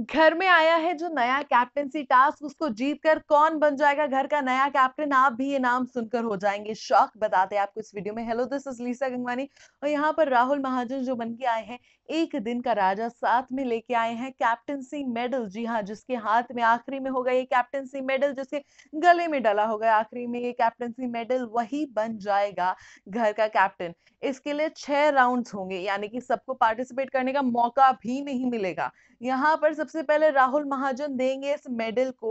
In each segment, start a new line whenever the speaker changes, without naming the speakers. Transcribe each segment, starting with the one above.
घर में आया है जो नया कैप्टनसी टास्क उसको जीतकर कौन बन जाएगा घर का नया कैप्टन आप भी ये नाम सुनकर हो जाएंगे शौक बताते हैं आपको इस वीडियो में hello this is Lisa Gangwani और यहाँ पर राहुल महाजन जो बन के आए हैं एक दिन का राजा साथ में लेके आए हैं कैप्टनसी मेडल जी हाँ जिसके हाथ में आखिरी में होगा ये कैप्टनसी मेडल जिसके गले में डला होगा आखिरी में ये कैप्टनसी मेडल वही बन जाएगा घर का कैप्टन इसके लिए छह राउंड होंगे यानी कि सबको पार्टिसिपेट करने का मौका भी नहीं मिलेगा यहाँ पर सबसे पहले राहुल महाजन देंगे इस मेडल को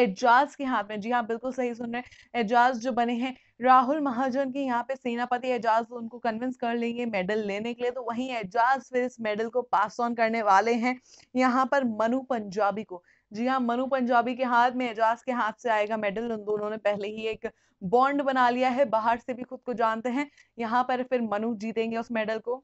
एजाज के हाथ में जी हाँ बिल्कुल सही सुन रहे हैं एजाज जो बने हैं राहुल महाजन के यहाँ पे सेनापति एजाज उनको कन्विंस कर लेंगे मेडल लेने के लिए तो वहीं एजाज फिर इस मेडल को पास ऑन करने वाले हैं यहाँ पर मनु पंजाबी को जी हाँ मनु पंजाबी के हाथ में एजाज के हाथ से आएगा मेडल उन दोनों ने पहले ही एक बॉन्ड बना लिया है बाहर से भी खुद को जानते हैं यहाँ पर फिर मनु जीतेंगे उस मेडल को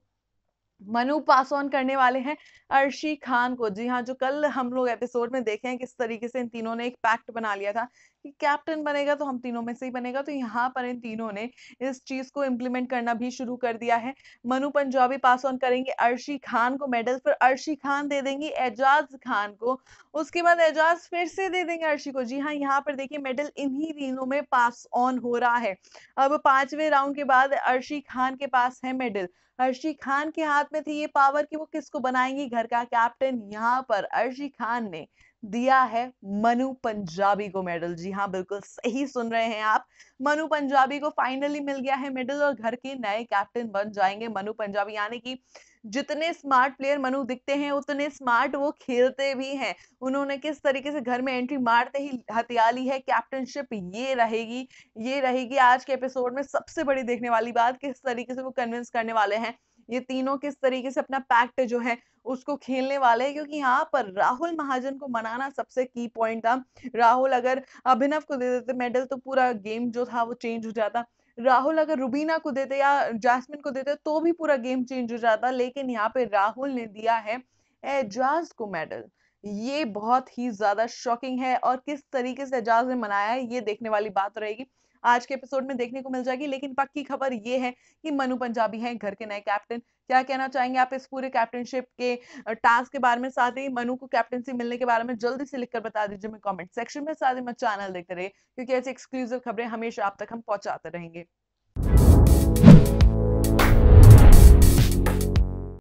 मनु पास ऑन करने वाले हैं अर्शी खान को जी हाँ जो कल हम लोग एपिसोड में देखे हैं किस तरीके से इन तीनों ने एक पैक्ट बना लिया था कि कैप्टन बनेगा तो हम तीनों में से ही बनेगा तो यहाँ पर इन तीनों ने इस चीज को इम्प्लीमेंट करना भी शुरू कर दिया है मनु पंजाबी पास ऑन करेंगे अर्शी खान को मेडल फिर अर्शी खान दे देंगी एजाज खान को उसके बाद एजाज फिर से दे देंगे अर्शी को जी हाँ यहाँ पर देखिए मेडल इन्हीं तीनों में पास ऑन हो रहा है अब पांचवें राउंड के बाद अर्शी खान के पास है मेडल अर्शी खान के हाथ हाथ में थी ये पावर कि वो किसको बनाएंगी घर का कैप्टन यहाँ पर अर्जी खान ने दिया है मनु पंजाबी को मेडल जी हाँ बिल्कुल सही सुन रहे हैं आप मनु पंजाबी को फाइनली मिल गया है मेडल और घर के नए कैप्टन बन जाएंगे मनु पंजाबी यानी कि जितने स्मार्ट प्लेयर मनु दिखते हैं उतने स्मार्ट वो खेलते भी हैं उन्होंने किस तरीके से घर में एंट्री मारते ही हथिया ली है कैप्टनशिप ये रहेगी ये रहेगी आज के एपिसोड में सबसे बड़ी देखने वाली बात किस तरीके से वो कन्विंस करने वाले हैं ये तीनों किस तरीके से अपना पैक्ट जो है उसको खेलने वाले हैं क्योंकि यहाँ पर राहुल महाजन को मनाना सबसे की पॉइंट था राहुल अगर अभिनव को दे देते मेडल तो पूरा गेम जो था वो चेंज हो जाता राहुल अगर रुबीना को देते या जैस्मिन को देते तो भी पूरा गेम चेंज हो जाता लेकिन यहाँ पे राहुल ने दिया है एजाज को मेडल ये बहुत ही ज्यादा शॉकिंग है और किस तरीके से एजाज ने मनाया है ये देखने वाली बात रहेगी आज के एपिसोड में देखने को मिल जाएगी लेकिन पक्की खबर ये है कि मनु पंजाबी हैं घर के नए कैप्टन क्या कहना चाहेंगे आप इस पूरे कैप्टनशिप के टास्क के बारे में साथ ही मनु को कैप्टनसी मिलने के बारे में जल्दी से लिखकर बता दीजिए मैं कमेंट सेक्शन में साथ ही मैं चैनल देखते रहे क्योंकि ऐसी एक्सक्लूसिव खबरें हमेशा आप तक हम पहुंचाते रहेंगे